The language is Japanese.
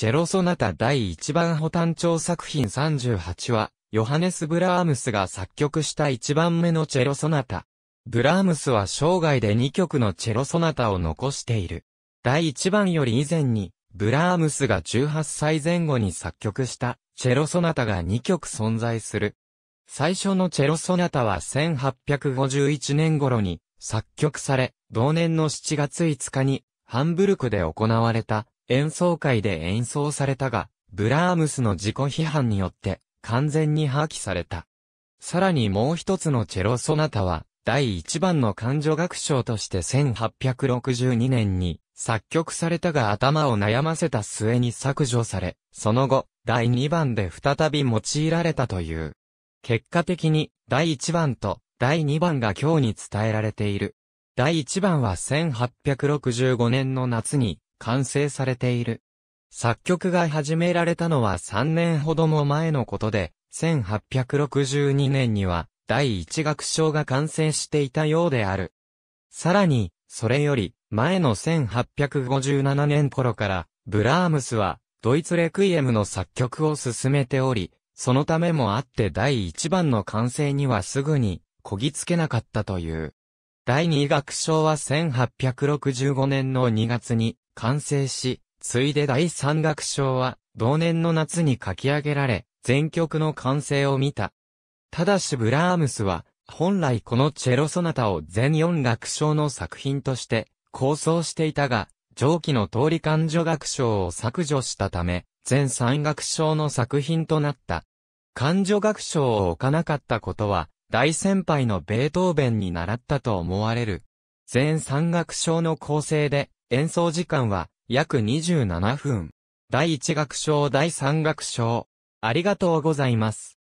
チェロソナタ第1番補単調作品38は、ヨハネス・ブラームスが作曲した1番目のチェロソナタ。ブラームスは生涯で2曲のチェロソナタを残している。第1番より以前に、ブラームスが18歳前後に作曲したチェロソナタが2曲存在する。最初のチェロソナタは1851年頃に作曲され、同年の7月5日にハンブルクで行われた演奏会で演奏されたが、ブラームスの自己批判によって完全に破棄された。さらにもう一つのチェロソナタは、第一番の感情楽章として1862年に作曲されたが頭を悩ませた末に削除され、その後、第二番で再び用いられたという。結果的に、第一番と第二番が今日に伝えられている。第一番は1865年の夏に完成されている。作曲が始められたのは3年ほども前のことで、1862年には第一楽章が完成していたようである。さらに、それより前の1857年頃から、ブラームスはドイツレクイエムの作曲を進めており、そのためもあって第一番の完成にはすぐにこぎつけなかったという。第二楽章は1865年の2月に完成し、ついで第三楽章は、同年の夏に書き上げられ、全曲の完成を見た。ただしブラームスは、本来このチェロソナタを全四楽章の作品として構想していたが、上記の通り勘情楽章を削除したため、全三楽章の作品となった。勘情楽章を置かなかったことは、大先輩のベートーベンに習ったと思われる。全三楽章の構成で、演奏時間は約27分。第1楽章第3楽章。ありがとうございます。